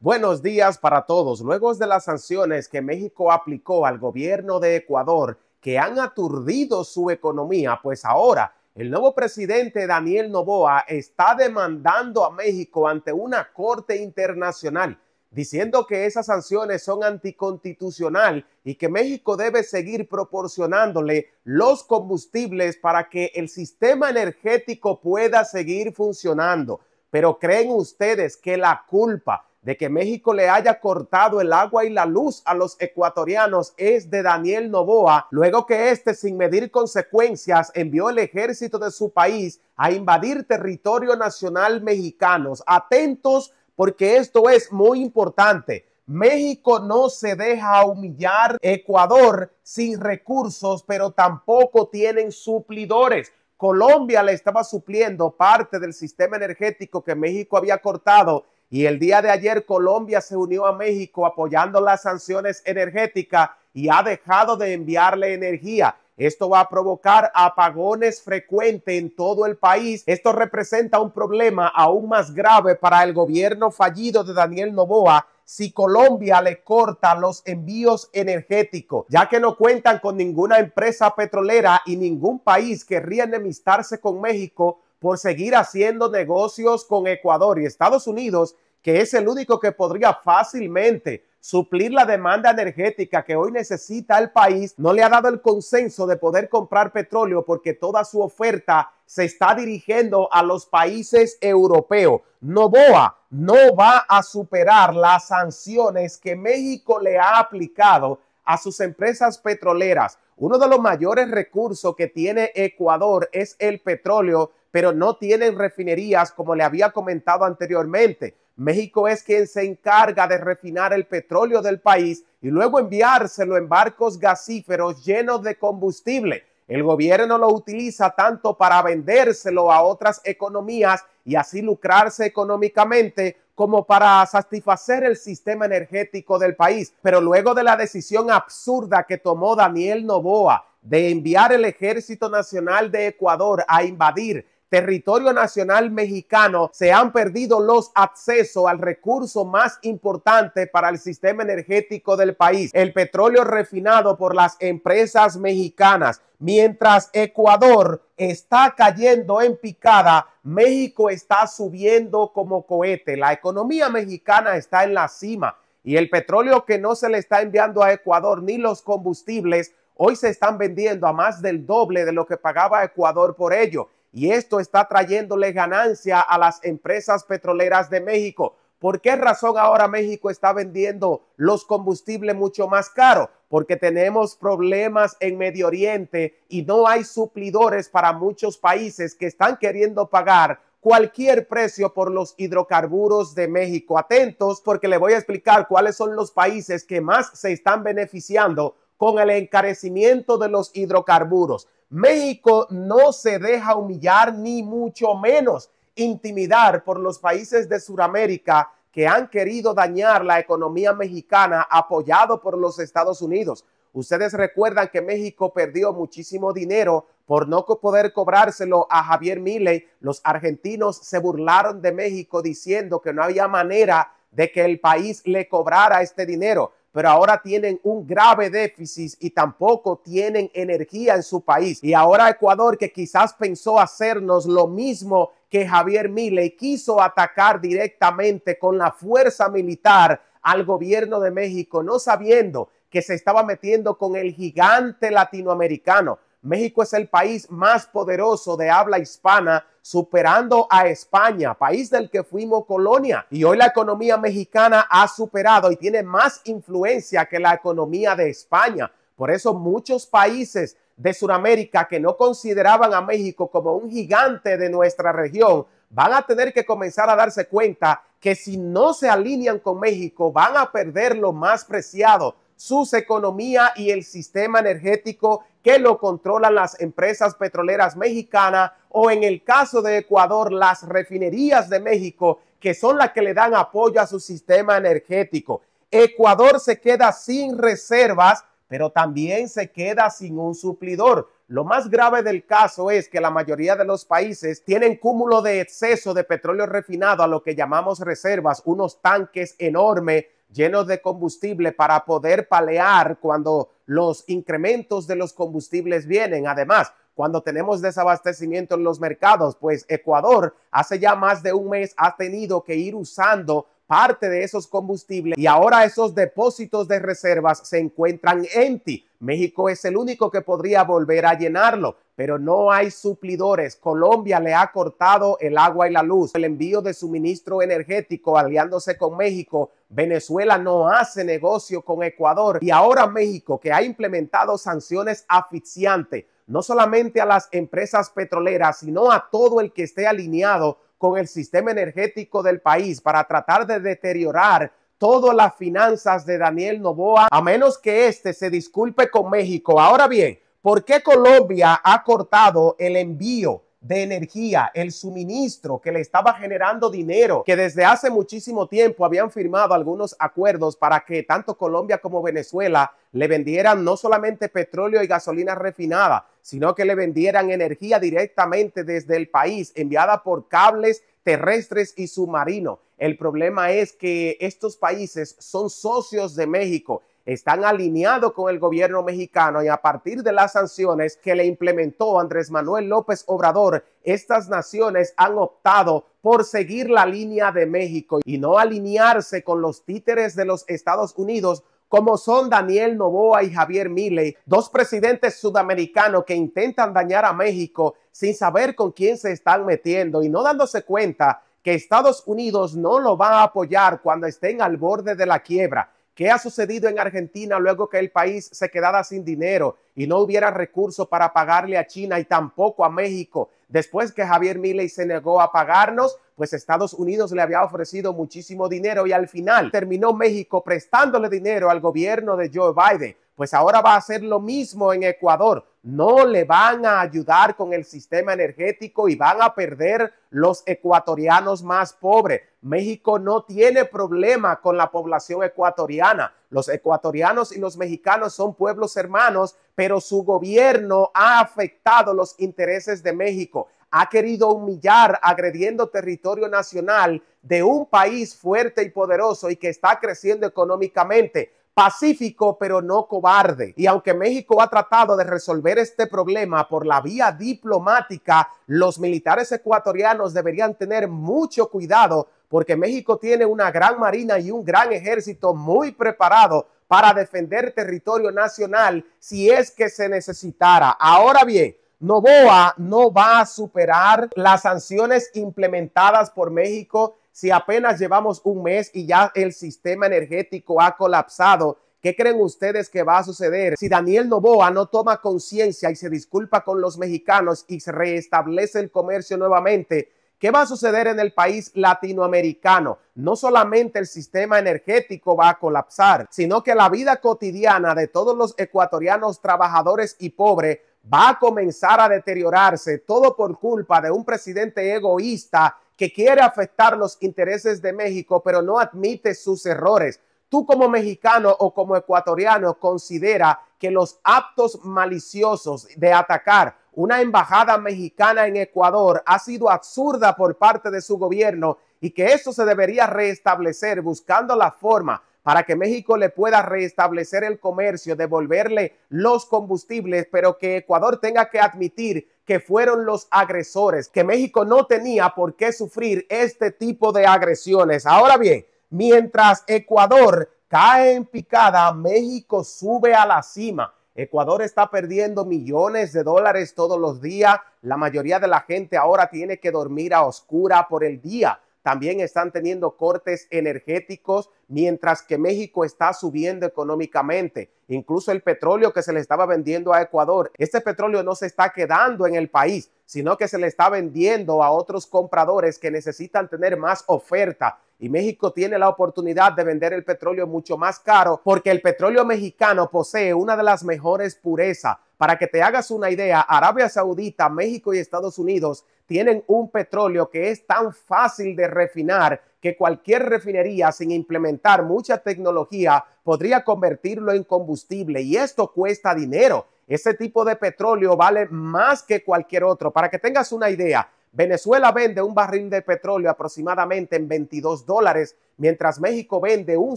Buenos días para todos. Luego de las sanciones que México aplicó al gobierno de Ecuador, que han aturdido su economía, pues ahora el nuevo presidente Daniel Novoa está demandando a México ante una corte internacional, diciendo que esas sanciones son anticonstitucional y que México debe seguir proporcionándole los combustibles para que el sistema energético pueda seguir funcionando. Pero ¿creen ustedes que la culpa de que México le haya cortado el agua y la luz a los ecuatorianos es de Daniel Novoa, luego que este, sin medir consecuencias, envió el ejército de su país a invadir territorio nacional mexicanos. Atentos porque esto es muy importante. México no se deja humillar Ecuador sin recursos, pero tampoco tienen suplidores. Colombia le estaba supliendo parte del sistema energético que México había cortado y el día de ayer Colombia se unió a México apoyando las sanciones energéticas y ha dejado de enviarle energía. Esto va a provocar apagones frecuentes en todo el país. Esto representa un problema aún más grave para el gobierno fallido de Daniel Novoa si Colombia le corta los envíos energéticos, ya que no cuentan con ninguna empresa petrolera y ningún país querría enemistarse con México por seguir haciendo negocios con Ecuador y Estados Unidos, que es el único que podría fácilmente suplir la demanda energética que hoy necesita el país, no le ha dado el consenso de poder comprar petróleo porque toda su oferta se está dirigiendo a los países europeos. Novoa no va a superar las sanciones que México le ha aplicado a sus empresas petroleras. Uno de los mayores recursos que tiene Ecuador es el petróleo, pero no tienen refinerías como le había comentado anteriormente. México es quien se encarga de refinar el petróleo del país y luego enviárselo en barcos gasíferos llenos de combustible. El gobierno lo utiliza tanto para vendérselo a otras economías y así lucrarse económicamente como para satisfacer el sistema energético del país. Pero luego de la decisión absurda que tomó Daniel Novoa de enviar el Ejército Nacional de Ecuador a invadir territorio nacional mexicano se han perdido los accesos al recurso más importante para el sistema energético del país, el petróleo refinado por las empresas mexicanas. Mientras Ecuador está cayendo en picada, México está subiendo como cohete. La economía mexicana está en la cima y el petróleo que no se le está enviando a Ecuador ni los combustibles hoy se están vendiendo a más del doble de lo que pagaba Ecuador por ello y esto está trayéndole ganancia a las empresas petroleras de México. ¿Por qué razón ahora México está vendiendo los combustibles mucho más caro? Porque tenemos problemas en Medio Oriente y no hay suplidores para muchos países que están queriendo pagar cualquier precio por los hidrocarburos de México. Atentos porque le voy a explicar cuáles son los países que más se están beneficiando con el encarecimiento de los hidrocarburos. México no se deja humillar ni mucho menos intimidar por los países de Sudamérica que han querido dañar la economía mexicana apoyado por los Estados Unidos. Ustedes recuerdan que México perdió muchísimo dinero por no poder cobrárselo a Javier Milley Los argentinos se burlaron de México diciendo que no había manera de que el país le cobrara este dinero pero ahora tienen un grave déficit y tampoco tienen energía en su país. Y ahora Ecuador, que quizás pensó hacernos lo mismo que Javier Milei, quiso atacar directamente con la fuerza militar al gobierno de México, no sabiendo que se estaba metiendo con el gigante latinoamericano México es el país más poderoso de habla hispana, superando a España, país del que fuimos colonia. Y hoy la economía mexicana ha superado y tiene más influencia que la economía de España. Por eso muchos países de Sudamérica que no consideraban a México como un gigante de nuestra región, van a tener que comenzar a darse cuenta que si no se alinean con México, van a perder lo más preciado sus economía y el sistema energético que lo controlan las empresas petroleras mexicanas o en el caso de Ecuador las refinerías de México que son las que le dan apoyo a su sistema energético. Ecuador se queda sin reservas, pero también se queda sin un suplidor. Lo más grave del caso es que la mayoría de los países tienen cúmulo de exceso de petróleo refinado a lo que llamamos reservas, unos tanques enormes llenos de combustible para poder palear cuando los incrementos de los combustibles vienen. Además, cuando tenemos desabastecimiento en los mercados, pues Ecuador hace ya más de un mes ha tenido que ir usando parte de esos combustibles y ahora esos depósitos de reservas se encuentran en ti. México es el único que podría volver a llenarlo, pero no hay suplidores. Colombia le ha cortado el agua y la luz, el envío de suministro energético aliándose con México. Venezuela no hace negocio con Ecuador y ahora México que ha implementado sanciones asfixiantes no solamente a las empresas petroleras, sino a todo el que esté alineado con el sistema energético del país para tratar de deteriorar todas las finanzas de Daniel Novoa, a menos que éste se disculpe con México. Ahora bien, ¿por qué Colombia ha cortado el envío? de energía, el suministro que le estaba generando dinero, que desde hace muchísimo tiempo habían firmado algunos acuerdos para que tanto Colombia como Venezuela le vendieran no solamente petróleo y gasolina refinada, sino que le vendieran energía directamente desde el país, enviada por cables terrestres y submarinos. El problema es que estos países son socios de México, están alineados con el gobierno mexicano y a partir de las sanciones que le implementó Andrés Manuel López Obrador, estas naciones han optado por seguir la línea de México y no alinearse con los títeres de los Estados Unidos como son Daniel Novoa y Javier Milley, dos presidentes sudamericanos que intentan dañar a México sin saber con quién se están metiendo y no dándose cuenta que Estados Unidos no lo va a apoyar cuando estén al borde de la quiebra. ¿Qué ha sucedido en Argentina luego que el país se quedara sin dinero y no hubiera recursos para pagarle a China y tampoco a México? Después que Javier Milley se negó a pagarnos, pues Estados Unidos le había ofrecido muchísimo dinero y al final terminó México prestándole dinero al gobierno de Joe Biden. Pues ahora va a hacer lo mismo en Ecuador no le van a ayudar con el sistema energético y van a perder los ecuatorianos más pobres. México no tiene problema con la población ecuatoriana. Los ecuatorianos y los mexicanos son pueblos hermanos, pero su gobierno ha afectado los intereses de México. Ha querido humillar agrediendo territorio nacional de un país fuerte y poderoso y que está creciendo económicamente pacífico pero no cobarde. Y aunque México ha tratado de resolver este problema por la vía diplomática, los militares ecuatorianos deberían tener mucho cuidado porque México tiene una gran marina y un gran ejército muy preparado para defender territorio nacional si es que se necesitara. Ahora bien, Novoa no va a superar las sanciones implementadas por México si apenas llevamos un mes y ya el sistema energético ha colapsado? ¿Qué creen ustedes que va a suceder si Daniel Novoa no toma conciencia y se disculpa con los mexicanos y se reestablece el comercio nuevamente? ¿Qué va a suceder en el país latinoamericano? No solamente el sistema energético va a colapsar, sino que la vida cotidiana de todos los ecuatorianos trabajadores y pobres va a comenzar a deteriorarse, todo por culpa de un presidente egoísta que quiere afectar los intereses de México, pero no admite sus errores. Tú como mexicano o como ecuatoriano considera que los actos maliciosos de atacar una embajada mexicana en Ecuador ha sido absurda por parte de su gobierno y que eso se debería restablecer buscando la forma para que México le pueda restablecer el comercio, devolverle los combustibles, pero que Ecuador tenga que admitir que fueron los agresores, que México no tenía por qué sufrir este tipo de agresiones. Ahora bien, mientras Ecuador cae en picada, México sube a la cima. Ecuador está perdiendo millones de dólares todos los días. La mayoría de la gente ahora tiene que dormir a oscura por el día también están teniendo cortes energéticos, mientras que México está subiendo económicamente. Incluso el petróleo que se le estaba vendiendo a Ecuador, este petróleo no se está quedando en el país, sino que se le está vendiendo a otros compradores que necesitan tener más oferta. Y México tiene la oportunidad de vender el petróleo mucho más caro porque el petróleo mexicano posee una de las mejores purezas. Para que te hagas una idea, Arabia Saudita, México y Estados Unidos tienen un petróleo que es tan fácil de refinar que cualquier refinería sin implementar mucha tecnología podría convertirlo en combustible y esto cuesta dinero. Ese tipo de petróleo vale más que cualquier otro. Para que tengas una idea, Venezuela vende un barril de petróleo aproximadamente en 22 dólares, mientras México vende un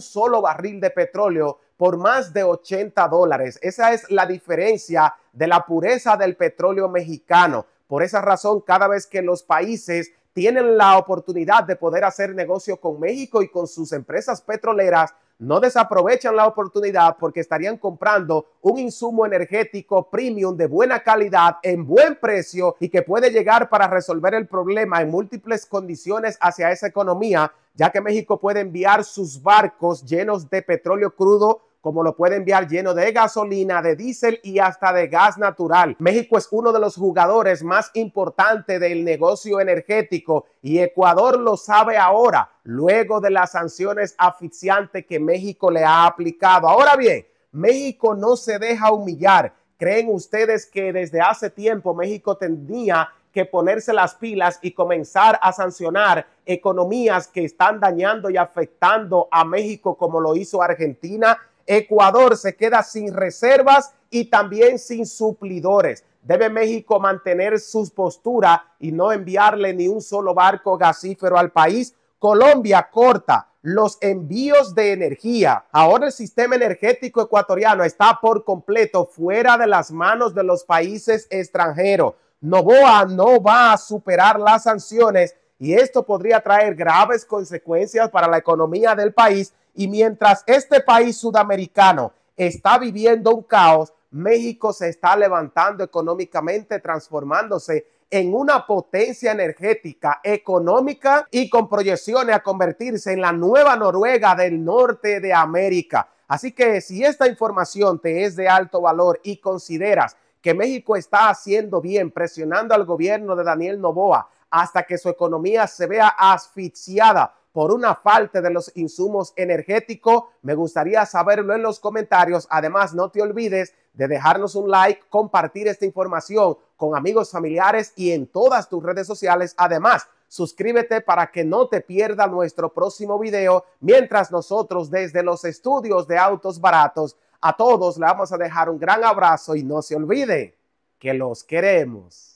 solo barril de petróleo por más de 80 dólares. Esa es la diferencia de la pureza del petróleo mexicano. Por esa razón, cada vez que los países tienen la oportunidad de poder hacer negocio con México y con sus empresas petroleras, no desaprovechan la oportunidad porque estarían comprando un insumo energético premium de buena calidad en buen precio y que puede llegar para resolver el problema en múltiples condiciones hacia esa economía, ya que México puede enviar sus barcos llenos de petróleo crudo como lo puede enviar lleno de gasolina, de diésel y hasta de gas natural. México es uno de los jugadores más importantes del negocio energético y Ecuador lo sabe ahora, luego de las sanciones asfixiantes que México le ha aplicado. Ahora bien, México no se deja humillar. ¿Creen ustedes que desde hace tiempo México tendría que ponerse las pilas y comenzar a sancionar economías que están dañando y afectando a México como lo hizo Argentina, Ecuador se queda sin reservas y también sin suplidores. Debe México mantener su postura y no enviarle ni un solo barco gasífero al país. Colombia corta los envíos de energía. Ahora el sistema energético ecuatoriano está por completo fuera de las manos de los países extranjeros. Novoa no va a superar las sanciones y esto podría traer graves consecuencias para la economía del país y mientras este país sudamericano está viviendo un caos, México se está levantando económicamente, transformándose en una potencia energética, económica y con proyecciones a convertirse en la nueva Noruega del norte de América. Así que si esta información te es de alto valor y consideras que México está haciendo bien presionando al gobierno de Daniel Novoa hasta que su economía se vea asfixiada por una falta de los insumos energéticos? Me gustaría saberlo en los comentarios. Además, no te olvides de dejarnos un like, compartir esta información con amigos, familiares y en todas tus redes sociales. Además, suscríbete para que no te pierda nuestro próximo video mientras nosotros desde los estudios de autos baratos a todos le vamos a dejar un gran abrazo y no se olvide que los queremos.